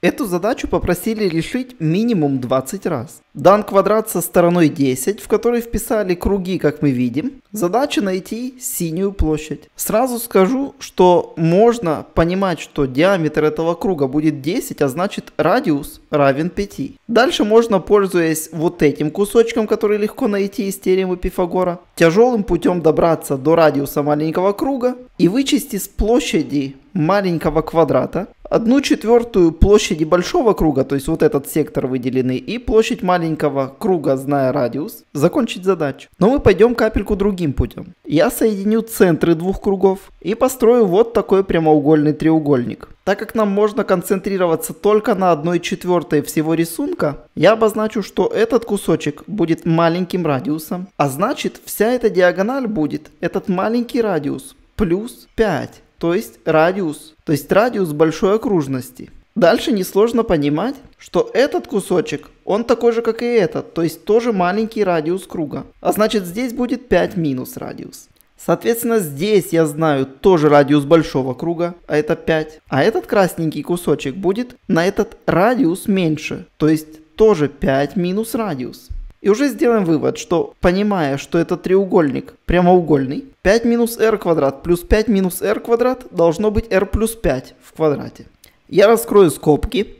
Эту задачу попросили решить минимум 20 раз. Дан квадрат со стороной 10, в который вписали круги, как мы видим. Задача найти синюю площадь. Сразу скажу, что можно понимать, что диаметр этого круга будет 10, а значит радиус равен 5. Дальше можно, пользуясь вот этим кусочком, который легко найти из теоремы Пифагора, тяжелым путем добраться до радиуса маленького круга и вычесть из площади маленького квадрата одну четвертую площади большого круга, то есть вот этот сектор выделенный, и площадь маленького круга, зная радиус, закончить задачу. Но мы пойдем капельку другим путем. Я соединю центры двух кругов и построю вот такой прямоугольный треугольник. Так как нам можно концентрироваться только на одной четвертой всего рисунка, я обозначу, что этот кусочек будет маленьким радиусом, а значит вся эта диагональ будет этот маленький радиус плюс 5 то есть радиус, то есть радиус большой окружности. Дальше несложно понимать, что этот кусочек, он такой же, как и этот, то есть тоже маленький радиус круга. А значит здесь будет 5 минус радиус. Соответственно, здесь я знаю тоже радиус большого круга, а это 5. А этот красненький кусочек будет на этот радиус меньше, то есть тоже 5 минус радиус. И уже сделаем вывод, что понимая, что это треугольник прямоугольный, 5 минус r квадрат плюс 5 минус r квадрат должно быть r плюс 5 в квадрате. Я раскрою скобки,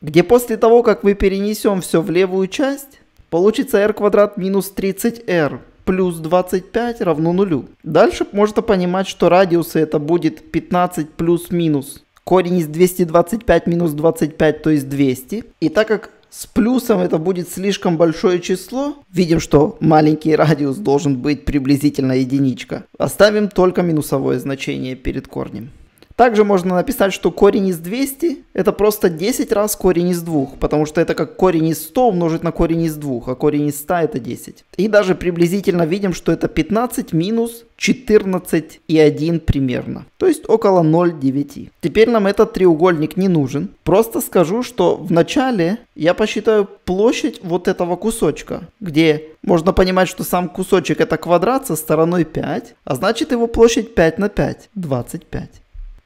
где после того, как мы перенесем все в левую часть, получится r квадрат минус 30r плюс 25 равно нулю. Дальше можно понимать, что радиусы это будет 15 плюс минус корень из 225 минус 25, то есть 200. И так как с плюсом это будет слишком большое число. Видим, что маленький радиус должен быть приблизительно единичка. Оставим только минусовое значение перед корнем. Также можно написать, что корень из 200 это просто 10 раз корень из 2, потому что это как корень из 100 умножить на корень из 2, а корень из 100 это 10. И даже приблизительно видим, что это 15 минус 14 и 1 примерно, то есть около 0,9. Теперь нам этот треугольник не нужен. Просто скажу, что в начале я посчитаю площадь вот этого кусочка, где можно понимать, что сам кусочек это квадрат со стороной 5, а значит его площадь 5 на 5, 25.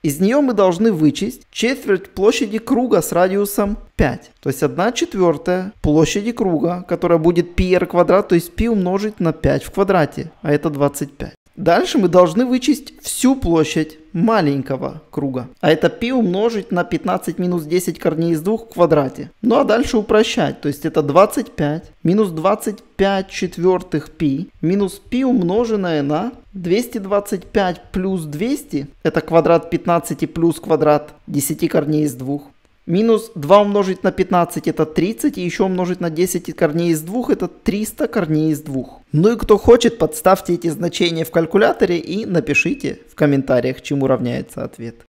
Из нее мы должны вычесть четверть площади круга с радиусом 5. То есть 1 четвертая площади круга, которая будет πr квадрат, то есть π умножить на 5 в квадрате, а это 25. Дальше мы должны вычесть всю площадь маленького круга. А это π умножить на 15 минус 10 корней из 2 в квадрате. Ну а дальше упрощать. То есть это 25 минус 25 четвертых π минус π умноженное на 225 плюс 200 это квадрат 15 плюс квадрат 10 корней из 2. Минус 2 умножить на 15 это 30, и еще умножить на 10 корней из 2 это 300 корней из 2. Ну и кто хочет, подставьте эти значения в калькуляторе и напишите в комментариях, чему равняется ответ.